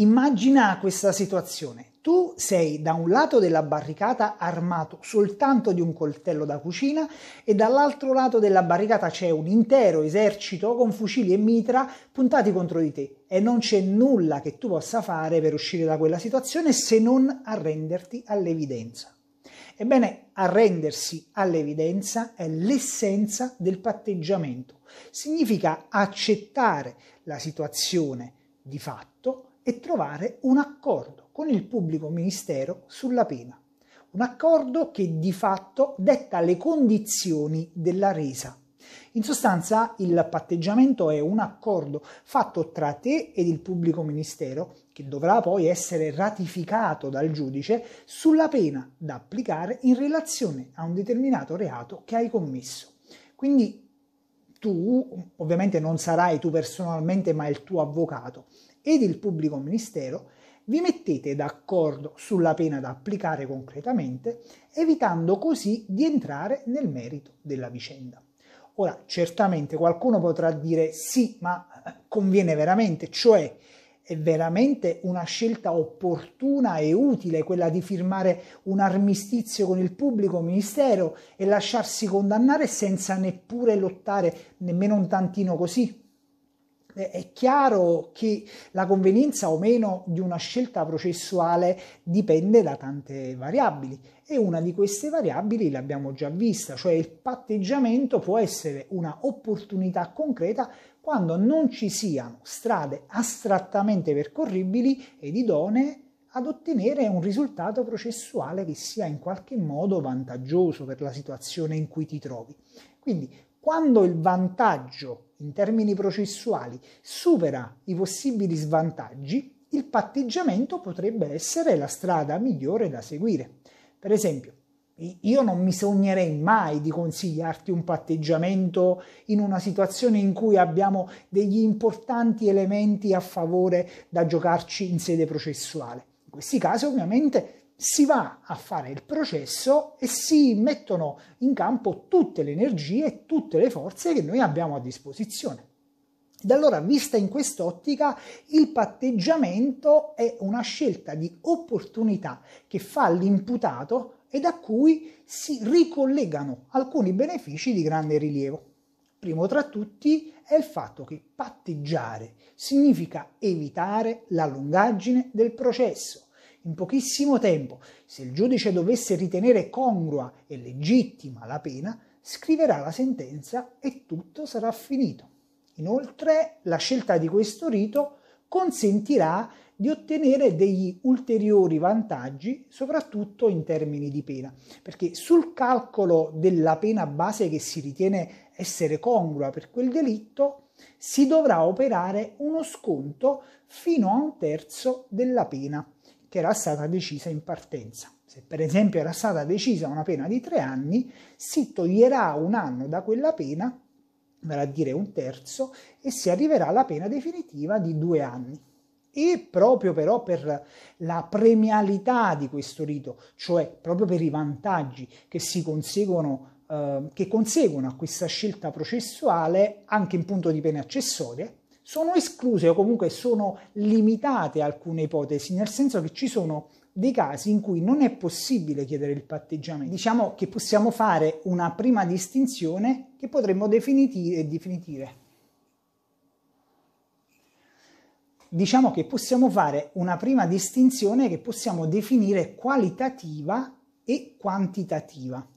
Immagina questa situazione. Tu sei da un lato della barricata armato soltanto di un coltello da cucina e dall'altro lato della barricata c'è un intero esercito con fucili e mitra puntati contro di te e non c'è nulla che tu possa fare per uscire da quella situazione se non arrenderti all'evidenza. Ebbene, arrendersi all'evidenza è l'essenza del patteggiamento. Significa accettare la situazione di fatto e trovare un accordo con il pubblico ministero sulla pena. Un accordo che di fatto detta le condizioni della resa. In sostanza il patteggiamento è un accordo fatto tra te ed il pubblico ministero, che dovrà poi essere ratificato dal giudice, sulla pena da applicare in relazione a un determinato reato che hai commesso. Quindi tu, ovviamente non sarai tu personalmente, ma il tuo avvocato ed il pubblico ministero, vi mettete d'accordo sulla pena da applicare concretamente, evitando così di entrare nel merito della vicenda. Ora, certamente qualcuno potrà dire sì, ma conviene veramente, cioè è veramente una scelta opportuna e utile quella di firmare un armistizio con il pubblico ministero e lasciarsi condannare senza neppure lottare, nemmeno un tantino così. Eh, è chiaro che la convenienza o meno di una scelta processuale dipende da tante variabili e una di queste variabili l'abbiamo già vista, cioè il patteggiamento può essere una opportunità concreta quando non ci siano strade astrattamente percorribili ed idonee ad ottenere un risultato processuale che sia in qualche modo vantaggioso per la situazione in cui ti trovi. Quindi, quando il vantaggio in termini processuali supera i possibili svantaggi, il patteggiamento potrebbe essere la strada migliore da seguire. Per esempio, io non mi sognerei mai di consigliarti un patteggiamento in una situazione in cui abbiamo degli importanti elementi a favore da giocarci in sede processuale. In questi casi ovviamente si va a fare il processo e si mettono in campo tutte le energie e tutte le forze che noi abbiamo a disposizione. Ed allora, vista in quest'ottica, il patteggiamento è una scelta di opportunità che fa l'imputato e da cui si ricollegano alcuni benefici di grande rilievo. Primo tra tutti è il fatto che patteggiare significa evitare la lungaggine del processo, in pochissimo tempo, se il giudice dovesse ritenere congrua e legittima la pena, scriverà la sentenza e tutto sarà finito. Inoltre, la scelta di questo rito consentirà di ottenere degli ulteriori vantaggi, soprattutto in termini di pena, perché sul calcolo della pena base che si ritiene essere congrua per quel delitto si dovrà operare uno sconto fino a un terzo della pena che era stata decisa in partenza. Se per esempio era stata decisa una pena di tre anni, si toglierà un anno da quella pena, vale a dire un terzo, e si arriverà alla pena definitiva di due anni. E proprio però per la premialità di questo rito, cioè proprio per i vantaggi che si conseguono, eh, che conseguono a questa scelta processuale anche in punto di pene accessorie, sono escluse o comunque sono limitate alcune ipotesi, nel senso che ci sono dei casi in cui non è possibile chiedere il patteggiamento. Diciamo che possiamo fare una prima distinzione che potremmo definire, definire. Diciamo che possiamo fare una prima distinzione che possiamo definire qualitativa e quantitativa.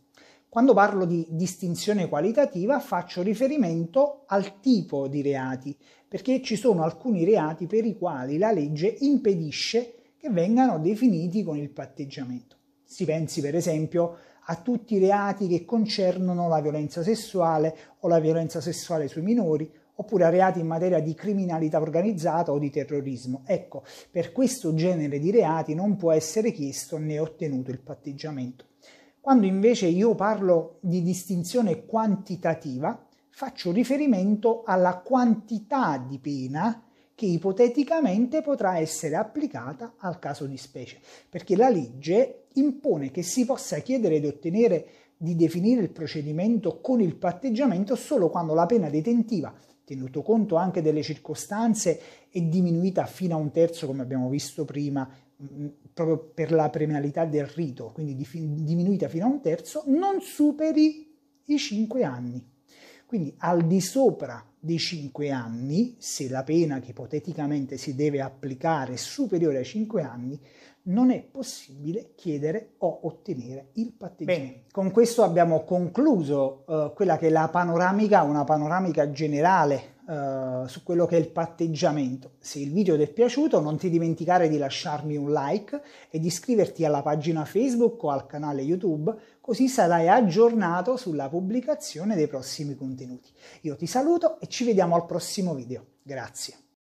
Quando parlo di distinzione qualitativa faccio riferimento al tipo di reati, perché ci sono alcuni reati per i quali la legge impedisce che vengano definiti con il patteggiamento. Si pensi per esempio a tutti i reati che concernono la violenza sessuale o la violenza sessuale sui minori, oppure a reati in materia di criminalità organizzata o di terrorismo. Ecco, per questo genere di reati non può essere chiesto né ottenuto il patteggiamento. Quando invece io parlo di distinzione quantitativa, faccio riferimento alla quantità di pena che ipoteticamente potrà essere applicata al caso di specie, perché la legge impone che si possa chiedere di ottenere di definire il procedimento con il patteggiamento solo quando la pena detentiva tenuto conto anche delle circostanze, è diminuita fino a un terzo, come abbiamo visto prima, mm, mm, proprio per la premialità del rito, quindi diminuita fino a un terzo, non superi i 5 anni. Quindi al di sopra dei 5 anni, se la pena che ipoteticamente si deve applicare è superiore ai 5 anni, non è possibile chiedere o ottenere il patteggiamento. Bene, con questo abbiamo concluso eh, quella che è la panoramica, una panoramica generale eh, su quello che è il patteggiamento. Se il video ti è piaciuto non ti dimenticare di lasciarmi un like e di iscriverti alla pagina Facebook o al canale YouTube, così sarai aggiornato sulla pubblicazione dei prossimi contenuti. Io ti saluto e ci vediamo al prossimo video. Grazie.